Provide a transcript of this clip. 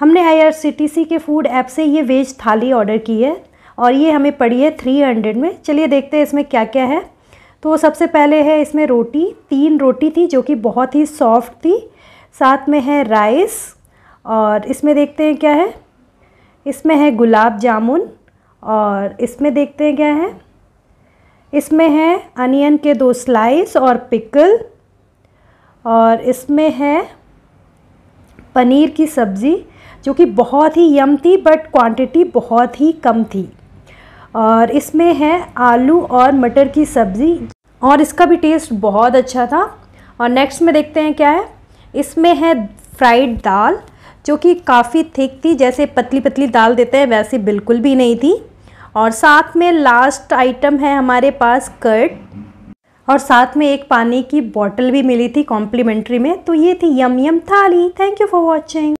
हमने सी के food app से ये वेज थाली ऑर्डर की है और ये हमें पड़ी है थ्री हंड्रेड में चलिए देखते हैं इसमें क्या क्या है तो सबसे पहले है इसमें रोटी तीन रोटी थी जो कि बहुत ही सॉफ्ट थी साथ में है राइस और इसमें देखते हैं क्या है इसमें है गुलाब जामुन और इसमें देखते हैं क्या है इसमें है अनियन के दो स्लाइस और पिकल और इसमें है पनीर की सब्ज़ी जो कि बहुत ही यम थी बट क्वांटिटी बहुत ही कम थी और इसमें है आलू और मटर की सब्ज़ी और इसका भी टेस्ट बहुत अच्छा था और नेक्स्ट में देखते हैं क्या है इसमें है फ्राइड दाल जो कि काफ़ी थिक थी जैसे पतली पतली दाल देते हैं वैसे बिल्कुल भी नहीं थी और साथ में लास्ट आइटम है हमारे पास कर्ड और साथ में एक पानी की बॉटल भी मिली थी कॉम्प्लीमेंट्री में तो ये थी यम यम थाली थैंक यू फॉर वॉचिंग